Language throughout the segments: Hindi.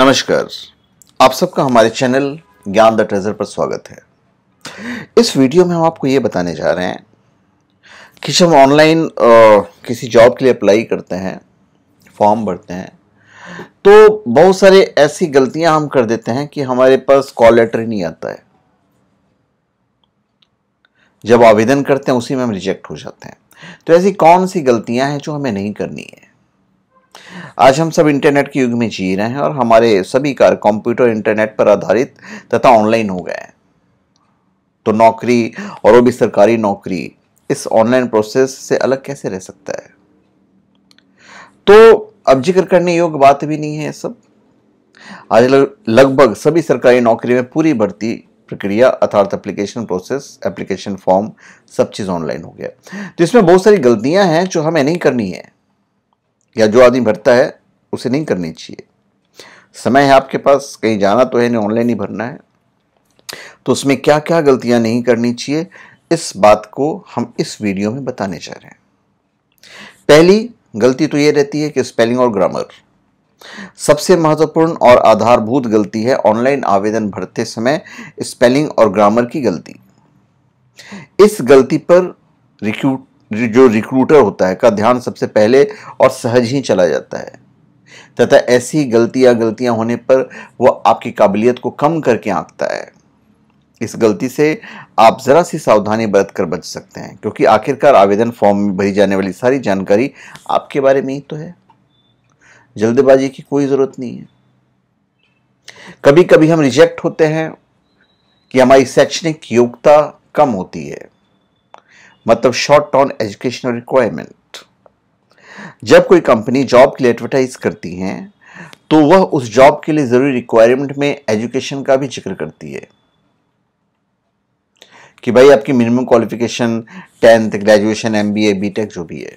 नमस्कार आप सबका हमारे चैनल ज्ञान द ट्रेजर पर स्वागत है इस वीडियो में हम आपको ये बताने जा रहे हैं कि जब ऑनलाइन किसी जॉब के लिए अप्लाई करते हैं फॉर्म भरते हैं तो बहुत सारे ऐसी गलतियां हम कर देते हैं कि हमारे पास कॉल लेटर ही नहीं आता है जब आवेदन करते हैं उसी में हम रिजेक्ट हो जाते हैं तो ऐसी कौन सी गलतियां हैं जो हमें नहीं करनी है आज हम सब इंटरनेट के युग में जी रहे हैं और हमारे सभी कार्य कंप्यूटर इंटरनेट पर आधारित तथा ऑनलाइन हो गए हैं तो नौकरी और वो भी सरकारी नौकरी इस ऑनलाइन प्रोसेस से अलग कैसे रह सकता है तो अब जिक्र करने योग्य बात भी नहीं है सब आज लगभग सभी सरकारी नौकरी में पूरी भर्ती प्रक्रिया अर्थात एप्लीकेशन प्रोसेस एप्लीकेशन फॉर्म सब चीज़ ऑनलाइन हो गया तो इसमें बहुत सारी गलतियां हैं जो हमें नहीं करनी है या जो आदमी भरता है उसे नहीं करनी चाहिए समय है आपके पास कहीं जाना तो है नहीं ऑनलाइन ही भरना है तो उसमें क्या क्या गलतियां नहीं करनी चाहिए इस बात को हम इस वीडियो में बताने जा रहे हैं पहली गलती तो ये रहती है कि स्पेलिंग और ग्रामर सबसे महत्वपूर्ण और आधारभूत गलती है ऑनलाइन आवेदन भरते समय स्पेलिंग और ग्रामर की गलती इस गलती पर रिक्यूट जो रिक्रूटर होता है का ध्यान सबसे पहले और सहज ही चला जाता है तथा ऐसी गलतियां गलतियां होने पर वह आपकी काबिलियत को कम करके आंकता है इस गलती से आप ज़रा सी सावधानी बरत कर बच सकते हैं क्योंकि आखिरकार आवेदन फॉर्म में भरी जाने वाली सारी जानकारी आपके बारे में ही तो है जल्दबाजी की कोई ज़रूरत नहीं है कभी कभी हम रिजेक्ट होते हैं कि हमारी शैक्षणिक योग्यता कम होती है मतलब शॉर्ट टर्म एजुकेशनल रिक्वायरमेंट जब कोई कंपनी जॉब के लिए एडवर्टाइज करती है तो वह उस जॉब के लिए ज़रूरी रिक्वायरमेंट में एजुकेशन का भी जिक्र करती है कि भाई आपकी minimum qualification tenth graduation M B A B tech जो भी है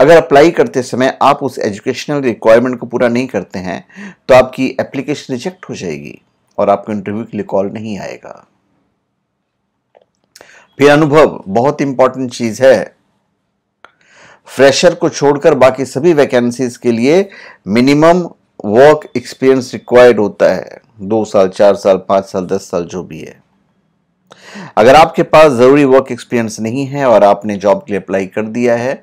अगर अप्लाई करते समय आप उस एजुकेशनल रिक्वायरमेंट को पूरा नहीं करते हैं तो आपकी एप्लीकेशन रिजेक्ट हो जाएगी और आपको इंटरव्यू के लिए कॉल नहीं आएगा फिर अनुभव बहुत इंपॉर्टेंट चीज़ है फ्रेशर को छोड़कर बाकी सभी वैकेंसीज के लिए मिनिमम वर्क एक्सपीरियंस रिक्वायर्ड होता है दो साल चार साल पांच साल दस साल जो भी है अगर आपके पास ज़रूरी वर्क एक्सपीरियंस नहीं है और आपने जॉब के लिए अप्लाई कर दिया है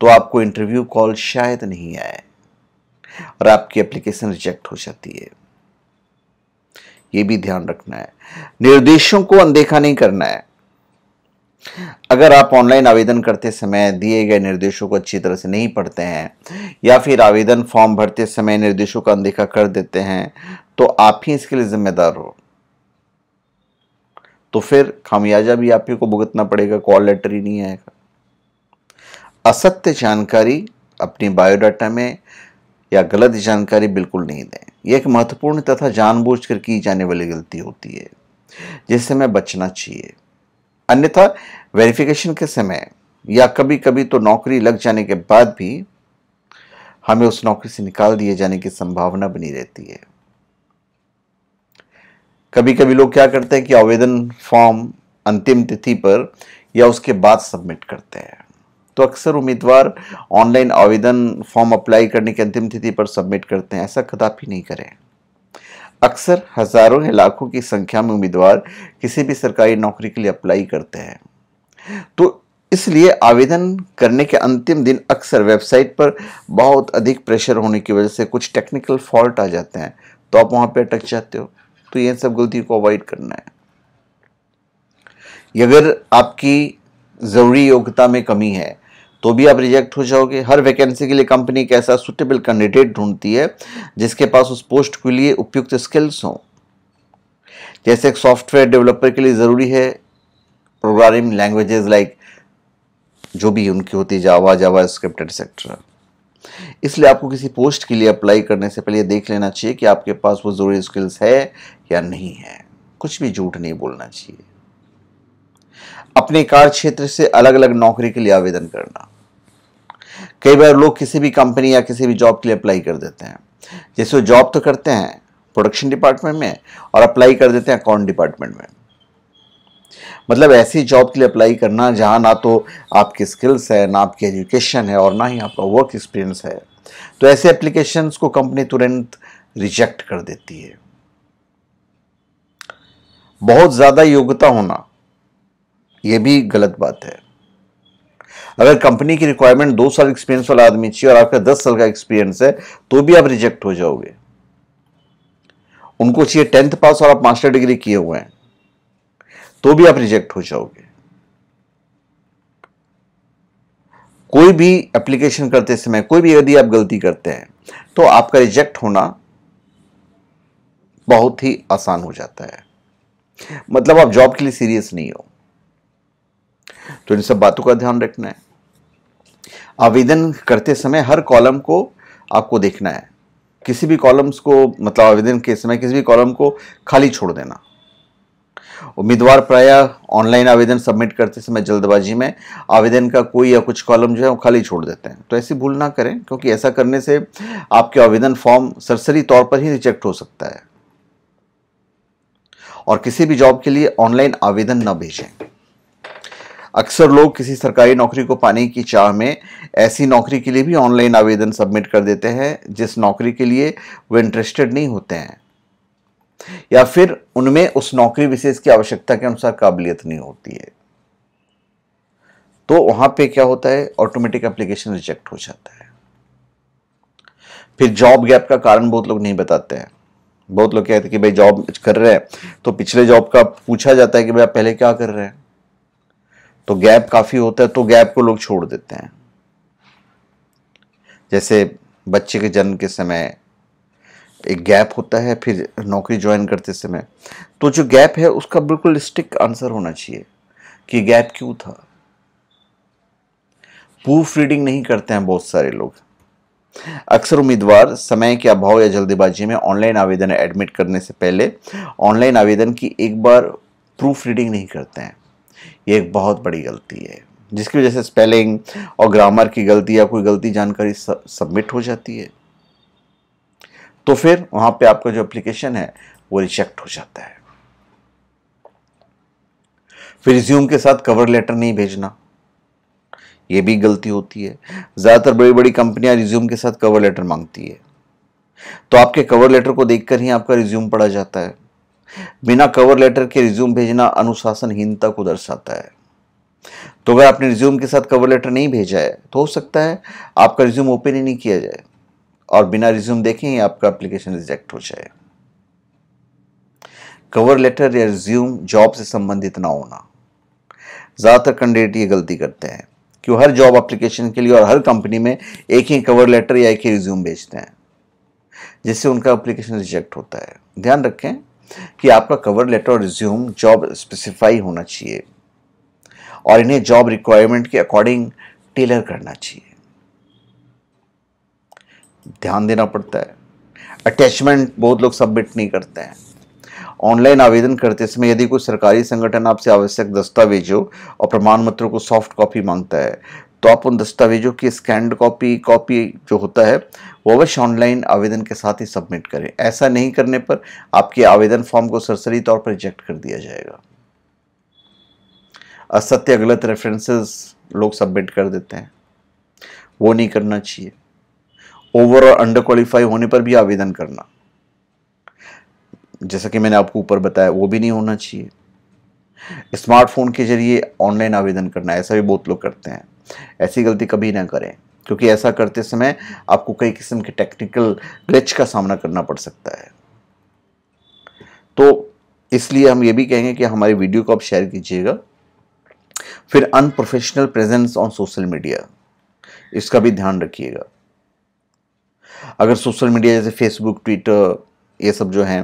तो आपको इंटरव्यू कॉल शायद नहीं आए और आपकी एप्लीकेशन रिजेक्ट हो जाती है यह भी ध्यान रखना है निर्देशों को अनदेखा नहीं करना है अगर आप ऑनलाइन आवेदन करते समय दिए गए निर्देशों को अच्छी तरह से नहीं पढ़ते हैं या फिर आवेदन फॉर्म भरते समय निर्देशों का अनदेखा कर देते हैं तो आप ही इसके लिए जिम्मेदार हो तो फिर खामियाजा भी आप ही को भुगतना पड़ेगा कॉल लेटर ही नहीं आएगा असत्य जानकारी अपनी बायोडाटा में या गलत जानकारी बिल्कुल नहीं दें यह एक महत्वपूर्ण तथा जानबूझकर की जाने वाली गलती होती है जिससे मैं बचना चाहिए अन्यथा वेरिफिकेशन के समय या कभी कभी तो नौकरी लग जाने के बाद भी हमें उस नौकरी से निकाल दिए जाने की संभावना बनी रहती है कभी कभी लोग क्या करते हैं कि आवेदन फॉर्म अंतिम तिथि पर या उसके बाद सबमिट करते हैं तो अक्सर उम्मीदवार ऑनलाइन आवेदन फॉर्म अप्लाई करने की अंतिम तिथि पर सबमिट करते हैं ऐसा कदापि नहीं करें अक्सर हज़ारों या लाखों की संख्या में उम्मीदवार किसी भी सरकारी नौकरी के लिए अप्लाई करते हैं तो इसलिए आवेदन करने के अंतिम दिन अक्सर वेबसाइट पर बहुत अधिक प्रेशर होने की वजह से कुछ टेक्निकल फॉल्ट आ जाते हैं तो आप वहाँ पर अटक जाते हो तो ये सब गलती को अवॉइड करना है अगर आपकी ज़रूरी योग्यता में कमी है तो भी आप रिजेक्ट हो जाओगे हर वैकेंसी के लिए कंपनी एक ऐसा सुटेबल कैंडिडेट ढूंढती है जिसके पास उस पोस्ट के लिए उपयुक्त स्किल्स हों जैसे एक सॉफ्टवेयर डेवलपर के लिए ज़रूरी है प्रोग्रामिंग लैंग्वेजेस लाइक जो भी उनकी होती जावा जावा स्क्रिप्ट एक्सेट्रा इसलिए आपको किसी पोस्ट के लिए अप्लाई करने से पहले देख लेना चाहिए कि आपके पास वो ज़रूरी स्किल्स है या नहीं है कुछ भी झूठ नहीं बोलना चाहिए अपने कार्य क्षेत्र से अलग अलग नौकरी के लिए आवेदन करना कई बार लोग किसी भी कंपनी या किसी भी जॉब के लिए अप्लाई कर देते हैं जैसे वो जॉब तो करते हैं प्रोडक्शन डिपार्टमेंट में और अप्लाई कर देते हैं अकाउंट डिपार्टमेंट में मतलब ऐसी जॉब के लिए अप्लाई करना जहाँ ना तो आपकी स्किल्स है ना आपकी एजुकेशन है और ना ही आपका वर्क एक्सपीरियंस है तो ऐसे एप्लीकेशंस को कंपनी तुरंत रिजेक्ट कर देती है बहुत ज़्यादा योग्यता होना ये भी गलत बात है अगर कंपनी की रिक्वायरमेंट दो साल एक्सपीरियंस वाला आदमी चाहिए और आपका दस साल का एक्सपीरियंस है तो भी आप रिजेक्ट हो जाओगे उनको चाहिए टेंथ पास और आप मास्टर डिग्री किए हुए हैं तो भी आप रिजेक्ट हो जाओगे कोई भी एप्लीकेशन करते समय कोई भी यदि आप गलती करते हैं तो आपका रिजेक्ट होना बहुत ही आसान हो जाता है मतलब आप जॉब के लिए सीरियस नहीं हो तो इन सब बातों का ध्यान रखना है आवेदन करते समय हर कॉलम को आपको देखना है किसी भी कॉलम्स को मतलब आवेदन के समय किसी भी कॉलम को खाली छोड़ देना उम्मीदवार प्रायः ऑनलाइन आवेदन सबमिट करते समय जल्दबाजी में आवेदन का कोई या कुछ कॉलम जो है वो खाली छोड़ देते हैं तो ऐसी भूल ना करें क्योंकि ऐसा करने से आपके आवेदन फॉर्म सरसरी तौर पर ही रिजेक्ट हो सकता है और किसी भी जॉब के लिए ऑनलाइन आवेदन न भेजें अक्सर लोग किसी सरकारी नौकरी को पाने की चाह में ऐसी नौकरी के लिए भी ऑनलाइन आवेदन सबमिट कर देते हैं जिस नौकरी के लिए वो इंटरेस्टेड नहीं होते हैं या फिर उनमें उस नौकरी विशेष की आवश्यकता के अनुसार काबिलियत नहीं होती है तो वहां पे क्या होता है ऑटोमेटिक एप्लीकेशन रिजेक्ट हो जाता है फिर जॉब गैप का कारण बहुत लोग नहीं बताते हैं बहुत लोग कहते हैं कि भाई जॉब कर रहे हैं तो पिछले जॉब का पूछा जाता है कि भाई आप पहले क्या कर रहे हैं तो गैप काफ़ी होता है तो गैप को लोग छोड़ देते हैं जैसे बच्चे के जन्म के समय एक गैप होता है फिर नौकरी ज्वाइन करते समय तो जो गैप है उसका बिल्कुल स्टिक आंसर होना चाहिए कि गैप क्यों था प्रूफ रीडिंग नहीं करते हैं बहुत सारे लोग अक्सर उम्मीदवार समय के अभाव या जल्दीबाजी में ऑनलाइन आवेदन एडमिट करने से पहले ऑनलाइन आवेदन की एक बार प्रूफ रीडिंग नहीं करते हैं ये एक बहुत बड़ी गलती है जिसकी वजह से स्पेलिंग और ग्रामर की गलती या कोई गलती जानकारी सबमिट हो जाती है तो फिर वहां पे आपका जो एप्लीकेशन है वो रिजेक्ट हो जाता है फिर रिज्यूम के साथ कवर लेटर नहीं भेजना ये भी गलती होती है ज़्यादातर बड़ी बड़ी कंपनियां रिज्यूम के साथ कवर लेटर मांगती है तो आपके कवर लेटर को देखकर ही आपका रिज्यूम पढ़ा जाता है बिना कवर लेटर के रिज्यूम भेजना अनुशासनहीनता को दर्शाता है तो अगर आपने रिज्यूम के साथ कवर लेटर नहीं भेजा है तो हो सकता है आपका रिज्यूम ओपन ही नहीं किया जाए और बिना रिज्यूम देखे ही आपका एप्लीकेशन रिजेक्ट हो जाए कवर लेटर या रिज्यूम जॉब से संबंधित ना होना ज़्यादातर कैंडिडेट ये गलती करते हैं कि हर जॉब एप्लीकेशन के लिए और हर कंपनी में एक ही कवर लेटर या एक ही रिज्यूम भेजते हैं जिससे उनका एप्लीकेशन रिजेक्ट होता है ध्यान रखें कि आपका कवर लेटर और रिज्यूम जॉब स्पेसिफाई होना चाहिए और इन्हें जॉब रिक्वायरमेंट के अकॉर्डिंग टेलर करना चाहिए ध्यान देना पड़ता है अटैचमेंट बहुत लोग सबमिट नहीं करते हैं ऑनलाइन आवेदन करते समय यदि कोई सरकारी संगठन आपसे आवश्यक दस्तावेजों और प्रमाण पत्रों को सॉफ्ट कॉपी मांगता है तो आप उन दस्तावेजों की स्कैंड कॉपी कॉपी जो होता है वो अवश्य ऑनलाइन आवेदन के साथ ही सबमिट करें ऐसा नहीं करने पर आपके आवेदन फॉर्म को सरसरी तौर पर रिजेक्ट कर दिया जाएगा असत्य गलत रेफरेंसेस लोग सबमिट कर देते हैं वो नहीं करना चाहिए ओवर और अंडर क्वालिफाई होने पर भी आवेदन करना जैसा कि मैंने आपको ऊपर बताया वो भी नहीं होना चाहिए स्मार्टफोन के जरिए ऑनलाइन आवेदन करना ऐसा भी बहुत लोग करते हैं ऐसी गलती कभी ना करें क्योंकि ऐसा करते समय आपको कई किस्म के टेक्निकल ग्लिच का सामना करना पड़ सकता है तो इसलिए हम ये भी कहेंगे कि हमारी वीडियो को आप शेयर कीजिएगा फिर unprofessional presence on social media इसका भी ध्यान रखिएगा अगर सोशल मीडिया जैसे फेसबुक ट्विटर ये सब जो है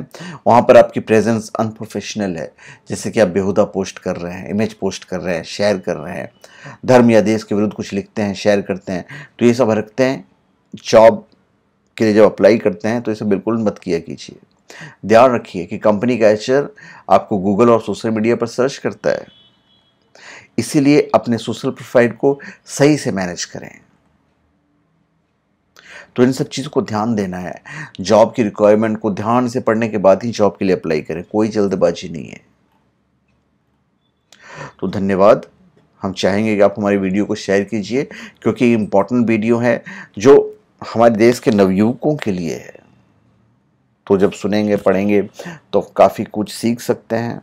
वहाँ पर आपकी प्रेजेंस अनप्रोफेशनल है जैसे कि आप बेहुदा पोस्ट कर रहे हैं इमेज पोस्ट कर रहे हैं शेयर कर रहे हैं धर्म या देश के विरुद्ध कुछ लिखते हैं शेयर करते हैं तो ये सब हैं जॉब के लिए जब अप्लाई करते हैं तो इसे बिल्कुल मत किया कीजिए ध्यान रखिए कि कंपनी का एचर आपको गूगल और सोशल मीडिया पर सर्च करता है इसीलिए अपने सोशल प्रोफाइल को सही से मैनेज करें तो इन सब चीज़ों को ध्यान देना है जॉब की रिक्वायरमेंट को ध्यान से पढ़ने के बाद ही जॉब के लिए अप्लाई करें कोई जल्दबाजी नहीं है तो धन्यवाद हम चाहेंगे कि आप हमारी वीडियो को शेयर कीजिए क्योंकि इम्पोर्टेंट वीडियो है जो हमारे देश के नवयुवकों के लिए है तो जब सुनेंगे पढ़ेंगे तो काफ़ी कुछ सीख सकते हैं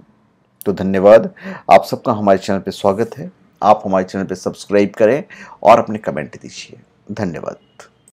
तो धन्यवाद आप सबका हमारे चैनल पर स्वागत है आप हमारे चैनल पर सब्सक्राइब करें और अपने कमेंट दीजिए धन्यवाद